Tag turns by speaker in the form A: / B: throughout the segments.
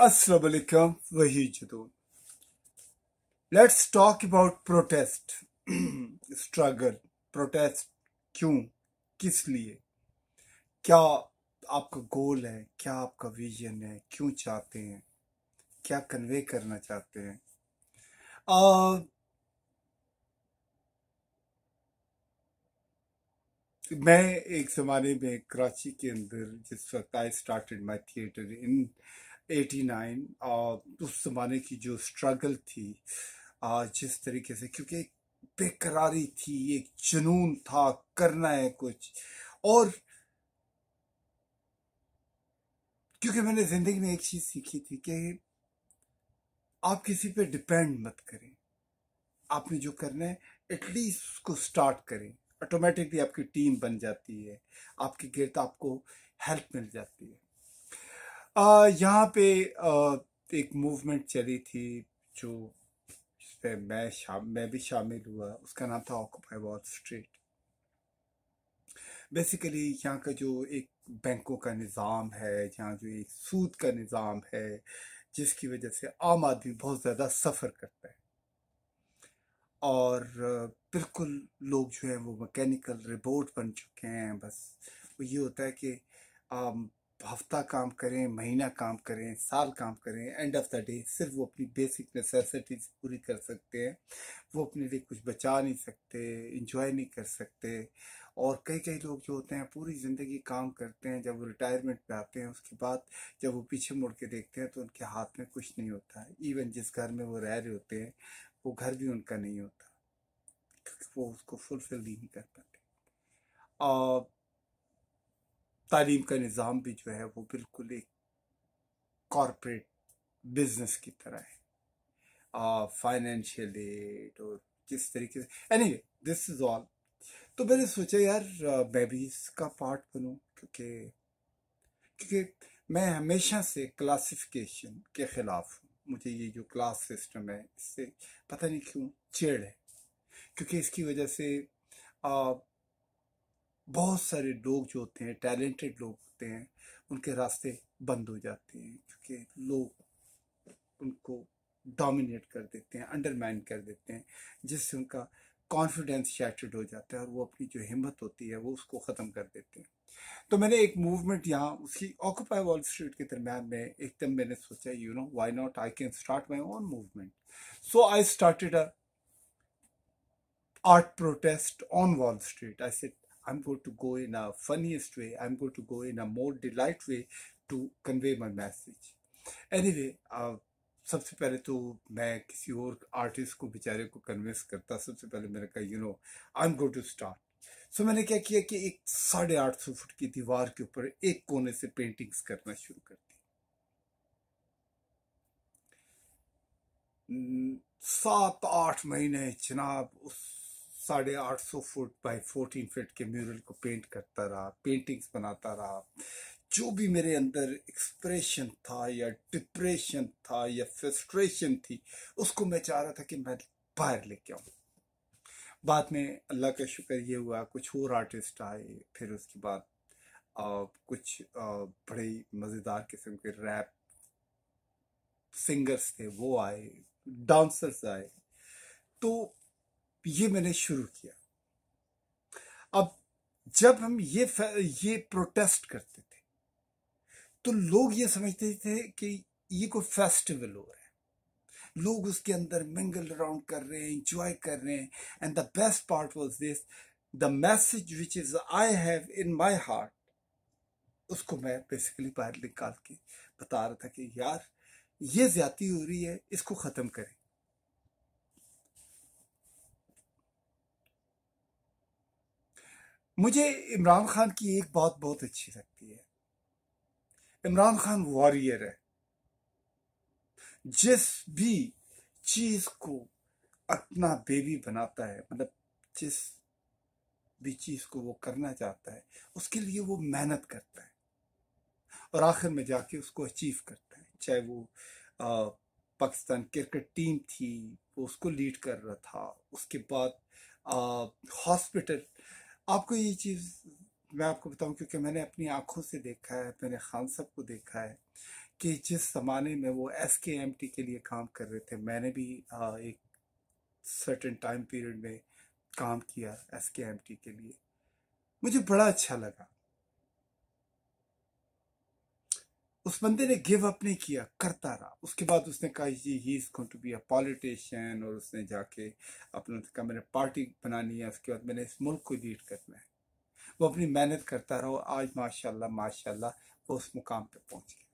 A: Assalamualaikum Wahijidun. Let's talk about protest, struggle, protest क्यों किस लिए क्या आपका गोल है क्या आपका विजन है क्यों चाहते हैं क्या कन्वे करना चाहते हैं uh मैं एक ज़माने में कराची के अंदर जिस वक्त I started my theatre in 89 और उस ज़माने की जो स्ट्रगल थी जिस तरीके से क्योंकि बेकरारी थी एक जुनून था करना है कुछ और क्योंकि मैंने ज़िंदगी में एक चीज़ सीखी थी कि आप किसी पे डिपेंड मत करें आपने जो करना है एटलीस्ट उसको स्टार्ट करें ऑटोमेटिकली आपकी टीम बन जाती है आपके गिरद आपको हेल्प मिल जाती है यहाँ पे आ, एक मूवमेंट चली थी जो जिसमें मैं शाम मैं भी शामिल हुआ उसका नाम था ऑक्यूपाई वॉल स्ट्रीट बेसिकली यहाँ का जो एक बैंकों का निज़ाम है यहाँ जो एक सूद का निज़ाम है जिसकी वजह से आम आदमी बहुत ज़्यादा सफ़र करता है और बिल्कुल लोग जो है वो मैकेनिकल रिबोट बन चुके हैं बस वो ये होता है कि हफ्ता काम करें महीना काम करें साल काम करें एंड ऑफ द डे सिर्फ वो अपनी बेसिक नेसेसिटीज पूरी कर सकते हैं वो अपने लिए कुछ बचा नहीं सकते इंजॉय नहीं कर सकते और कई कई लोग जो होते हैं पूरी ज़िंदगी काम करते हैं जब वो रिटायरमेंट पे आते हैं उसके बाद जब वो पीछे मुड़ के देखते हैं तो उनके हाथ में कुछ नहीं होता है इवन जिस घर में वो रह रहे होते हैं वो घर भी उनका नहीं होता वो उसको फुलफिल नहीं कर पाते और तालीम का निज़ाम भी जो है वो बिल्कुल एक कॉरपोरेट बिजनेस की तरह है फाइनेंशियल एड और किस तरीके से एनी दिस इज ऑल तो मैंने सोचा यार बेबीज का पार्ट बनूं क्योंकि क्योंकि मैं हमेशा से क्लासिफिकेशन के ख़िलाफ़ हूँ मुझे ये जो क्लास सिस्टम है इससे पता नहीं क्यों चेड़ है क्योंकि इसकी वजह से आ, बहुत सारे लोग जो होते हैं टैलेंटेड लोग होते हैं उनके रास्ते बंद हो जाते हैं क्योंकि लोग उनको डोमिनेट कर देते हैं अंडरमाइन कर देते हैं जिससे उनका कॉन्फिडेंस शैटर्ड हो जाता है और वो अपनी जो हिम्मत होती है वो उसको ख़त्म कर देते हैं तो मैंने एक मूवमेंट यहाँ उसकी ऑक्यूपाई वॉल स्ट्रीट के दरम्यान में एकदम मैंने सोचा you know why not I can start my own movement so I started a art protest on Wall Street I said, I'm going to go in a funniest way. I'm going to go in a more delight way to convey my message. Anyway, uh, सबसे पहले तो मैं किसी और artist को बेचारे को convince करता सबसे पहले मैंने कहा you know I am go to start so मैंने क्या किया कि एक साढ़े आठ सौ फुट की दीवार के ऊपर एक कोने से पेंटिंग्स करना शुरू कर दी सात आठ महीने जनाब उस साढ़े आठ सौ फुट बाई फोर्टीन फिट के म्यूरल को पेंट करता रहा पेंटिंग्स बनाता रहा जो भी मेरे अंदर एक्सप्रेशन था या डिप्रेशन था या फ्रस्ट्रेशन थी उसको मैं चाह रहा था कि मैं बाहर लेके आऊँ बाद में अल्लाह का शुक्र ये हुआ कुछ और आर्टिस्ट आए फिर उसके बाद आ, कुछ आ, बड़े मज़ेदार किस्म के रैप सिंगर्स थे वो आए डांसर्स आए तो ये मैंने शुरू किया अब जब हम ये ये प्रोटेस्ट करते थे तो लोग ये समझते थे कि ये कोई फेस्टिवल हो रहा है लोग उसके अंदर मिंगल अराउंड कर रहे हैं इंजॉय कर रहे हैं and the best part was this the message which is I have in my heart उसको मैं बेसिकली बाहर निकाल के बता रहा था कि यार ये ज्यादा हो रही है इसको खत्म करें मुझे इमरान खान की एक बात बहुत अच्छी लगती है इमरान खान वॉरियर है जिस भी चीज को अपना बेबी बनाता है मतलब जिस भी चीज को वो करना चाहता है उसके लिए वो मेहनत करता है और आखिर में जाके उसको अचीव करता है चाहे वो आ, पाकिस्तान क्रिकेट टीम थी वो उसको लीड कर रहा था उसके बाद हॉस्पिटल आपको ये चीज़ मैं आपको बताऊं क्योंकि मैंने अपनी आंखों से देखा है मैंने खान साहब को देखा है कि जिस ज़माने में वो एस के एम टी के लिए काम कर रहे थे मैंने भी आ, एक सर्टन टाइम पीरियड में काम किया एस के एम टी के लिए मुझे बड़ा अच्छा लगा उस बंदे ने गिव अप नहीं किया करता रहा उसके बाद उसने कहा जी he is going to be a politician और उसने जाके अपना कहा मैंने पार्टी बनानी है उसके बाद मैंने इस मुल्क को लीड करना है वो अपनी मेहनत करता रहा और आज माशाल्लाह माशाल्लाह वो उस मुकाम पे पहुंच गया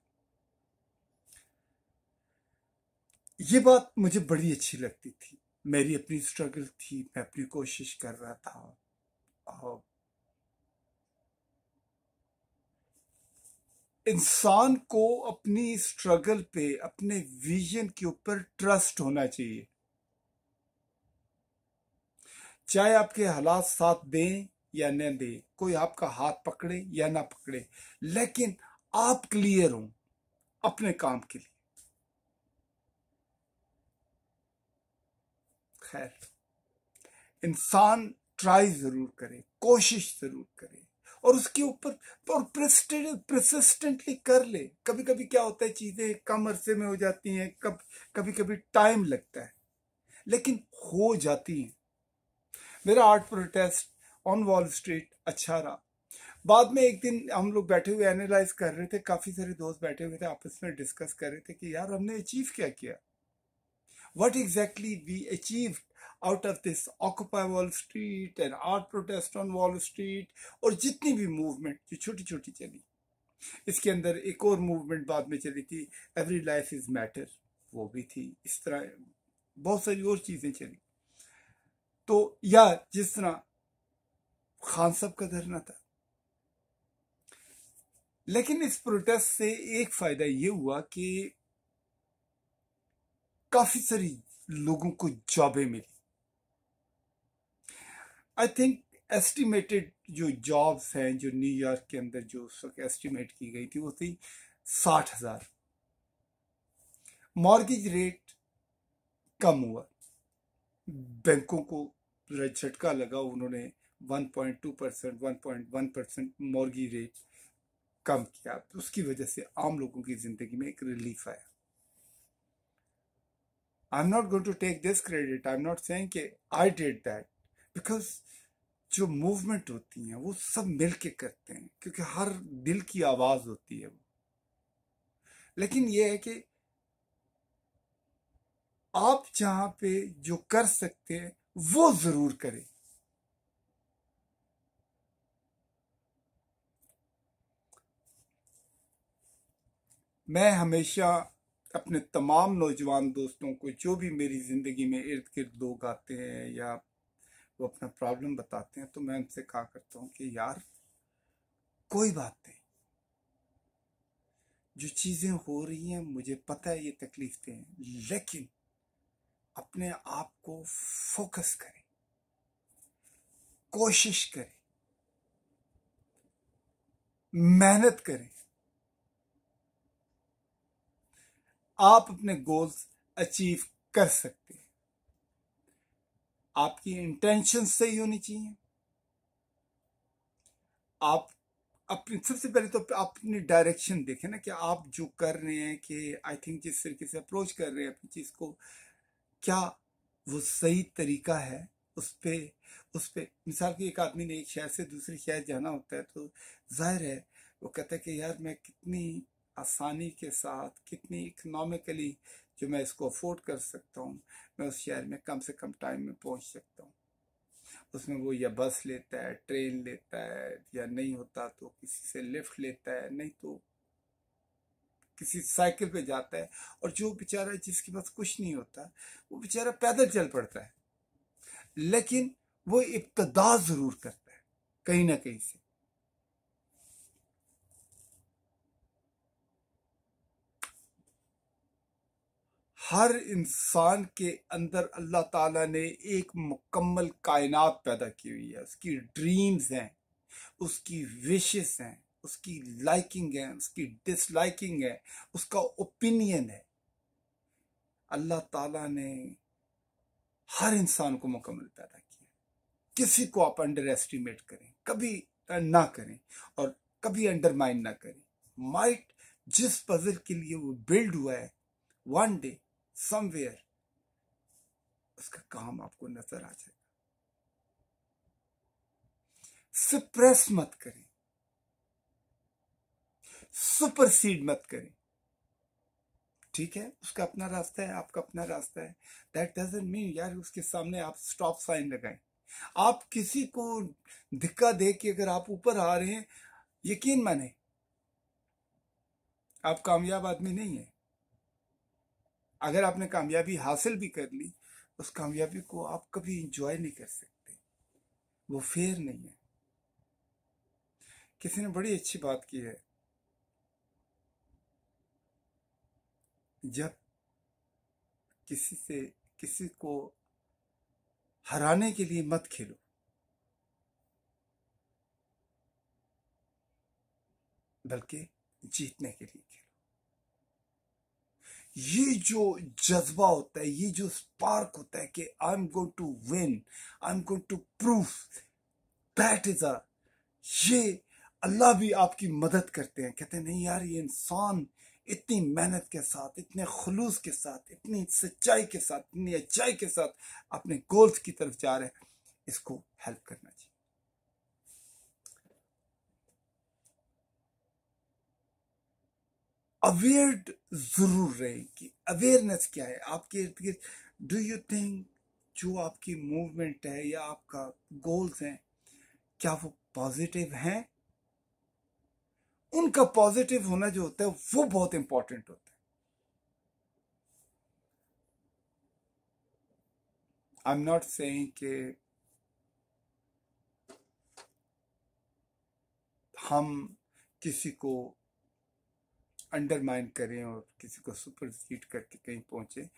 A: ये बात मुझे बड़ी अच्छी लगती थी मेरी अपनी स्ट्रगल थी मैं अपनी कोशिश कर रहा था और इंसान को अपनी स्ट्रगल पे अपने विजन के ऊपर ट्रस्ट होना चाहिए चाहे आपके हालात साथ दें या न दें कोई आपका हाथ पकड़े या ना पकड़े लेकिन आप क्लियर हों अपने काम के लिए खैर इंसान ट्राई जरूर करे कोशिश जरूर करे और उसके ऊपर और प्रसिस्टेंटली कर ले कभी कभी क्या होता है चीज़ें कम अरसे में हो जाती हैं कब कभी कभी टाइम लगता है लेकिन हो जाती हैं मेरा art protest on Wall Street अच्छा रहा बाद में एक दिन हम लोग बैठे हुए एनालाइज कर रहे थे काफ़ी सारे दोस्त बैठे हुए थे आपस में डिस्कस कर रहे थे कि यार हमने अचीव क्या किया what exactly we achieve out of this Occupy Wall Street and art protest on Wall Street और जितनी भी मूवमेंट जो छोटी छोटी चली इसके अंदर एक और मूवमेंट बाद में चली थी एवरी लाइफ इज मैटर वो भी थी इस तरह बहुत सारी और चीजें चली तो या जिस तरह खान साहब का धरना था लेकिन इस प्रोटेस्ट से एक फायदा ये हुआ कि काफी सारी लोगों को जॉबें मिली आई थिंक एस्टिमेटेड जो जॉब्स हैं जो न्यूयॉर्क के अंदर जो उस वक्त एस्टिमेट की गई थी वो थी साठ हजार मॉर्गेज रेट कम हुआ बैंकों को झटका लगा उन्होंने 1.2 percent one percent mortgage rate कम किया तो उसकी वजह से आम लोगों की जिंदगी में एक रिलीफ आया I am not going to take this credit I am not saying कि आई डिड दैट बिकॉज जो मूवमेंट होती है वो सब मिल के करते हैं क्योंकि हर दिल की आवाज होती है वो लेकिन ये है कि आप जहां पे जो कर सकते हैं वो जरूर करें मैं हमेशा अपने तमाम नौजवान दोस्तों को जो भी मेरी ज़िंदगी में इर्द गिर्द लोग आते हैं या वो अपना प्रॉब्लम बताते हैं तो मैं उनसे कहा करता हूँ कि यार कोई बात नहीं जो चीज़ें हो रही हैं मुझे पता है ये तकलीफ दें लेकिन अपने आप को फोकस करें कोशिश करें मेहनत करें आप अपने गोल्स अचीव कर सकते हैं आपकी इंटेंशन सही होनी चाहिए आप अपनी सबसे पहले तो अपनी डायरेक्शन देखें ना कि आप जो कर रहे हैं कि आई थिंक जिस तरीके से अप्रोच कर रहे हैं अपनी चीज़ को क्या वो सही तरीका है उस पर उस पर मिसाल की एक आदमी ने एक शहर से दूसरे शहर जाना होता है तो जाहिर है वो कहता है कि यार मैं कितनी आसानी के साथ कितनी इकनॉमिकली जो मैं इसको अफोर्ड कर सकता हूँ मैं उस शहर में कम से कम टाइम में पहुँच सकता हूँ उसमें वो या बस लेता है ट्रेन लेता है या नहीं होता तो किसी से लिफ्ट लेता है नहीं तो किसी साइकिल पे जाता है और जो बेचारा जिसके पास कुछ नहीं होता वो बेचारा पैदल चल पड़ता है लेकिन वो इब्तदा ज़रूर करता है कहीं ना कहीं से हर इंसान के अंदर अल्लाह ताला ने एक मुकम्मल कायनात पैदा की हुई है उसकी ड्रीम्स हैं उसकी विशेस हैं उसकी लाइकिंग है उसकी डिसलाइकिंग है उसका ओपिनियन है अल्लाह ताला ने हर इंसान को मुकम्मल पैदा किया किसी को आप अंडर एस्टिमेट करें कभी ना करें और कभी अंडरमाइन ना करें माइट जिस पजल के लिए वो बिल्ड हुआ है वन डे समवेयर उसका काम आपको नजर आ जाएगा सुप्रेस मत करें सुपरसीड मत करें ठीक है उसका अपना रास्ता है आपका अपना रास्ता है दैट डजेंट मीन यार उसके सामने आप स्टॉप साइन लगाएं आप किसी को धिक्का दे के अगर आप ऊपर आ रहे हैं यकीन माने आप कामयाब आदमी नहीं है अगर आपने कामयाबी हासिल भी कर ली उस कामयाबी को आप कभी इंजॉय नहीं कर सकते वो फेयर नहीं है किसी ने बड़ी अच्छी बात की है जब किसी से किसी को हराने के लिए मत खेलो बल्कि जीतने के लिए ये जो जज्बा होता है ये जो स्पार्क होता है कि I am going to win I am going to proof that is a ये अल्लाह भी आपकी मदद करते हैं कहते हैं नहीं यार ये इंसान इतनी मेहनत के साथ इतने खलूस के साथ इतनी सच्चाई के साथ इतनी अच्छाई के साथ अपने गोल्स की तरफ जा रहे हैं इसको हेल्प करना चाहिए अवेयर जरूर रहे कि अवेयरनेस क्या है आपके इर्द गिर्द डू यू थिंक जो आपकी मूवमेंट है या आपका गोल्स हैं क्या वो पॉजिटिव हैं उनका पॉजिटिव होना जो होता है वो बहुत इंपॉर्टेंट होता है आई एम नॉट सेइंग कि हम किसी को अंडरमाइन करें और किसी को सुपर सीट करके कहीं पहुंचे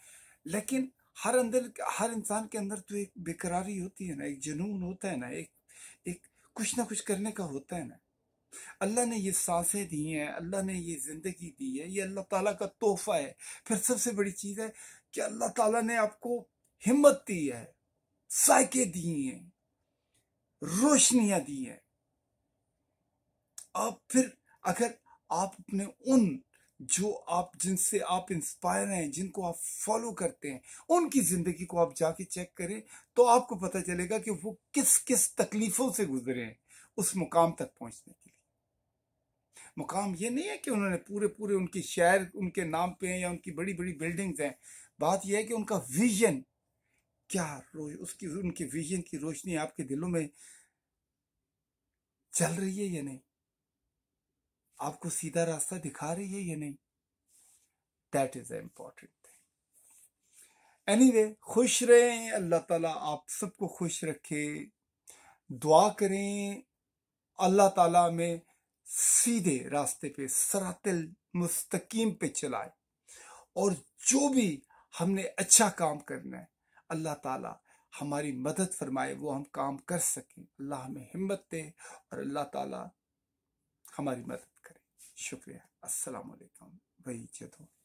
A: लेकिन हर अंदर हर इंसान के अंदर तो एक बेकरारी होती है ना एक जुनून होता है ना एक एक कुछ ना कुछ करने का होता है ना अल्लाह ने ये सांसें दी हैं अल्लाह ने ये ज़िंदगी दी है ये अल्लाह ताला का तोहफा है फिर सबसे बड़ी चीज़ है कि अल्लाह ताला ने आपको हिम्मत दी है साइके दी हैं रोशनियाँ दी हैं आप फिर अगर आप अपने उन जो आप जिनसे आप इंस्पायर हैं जिनको आप फॉलो करते हैं उनकी ज़िंदगी को आप जाके चेक करें तो आपको पता चलेगा कि वो किस किस तकलीफ़ों से गुजरे हैं उस मुकाम तक पहुंचने के लिए मुकाम ये नहीं है कि उन्होंने पूरे पूरे उनके शहर उनके नाम पे हैं या उनकी बड़ी बड़ी बिल्डिंग्स हैं बात यह है कि उनका विजन क्या उसकी उनके विजन की रोशनी आपके दिलों में चल रही है या नहीं आपको सीधा रास्ता दिखा रही है या नहीं that is important thing anyway खुश रहें अल्लाह ताला आप सबको खुश रखे दुआ करें अल्लाह ताला में सीधे रास्ते पे सरातल मुस्तकीम पे चलाए और जो भी हमने अच्छा काम करना है अल्लाह ताला हमारी मदद फरमाए वो हम काम कर सकें अल्लाह हमें हिम्मत दे और अल्लाह ताला हमारी मदद करें शुक्रिया असलकम भाई वही हो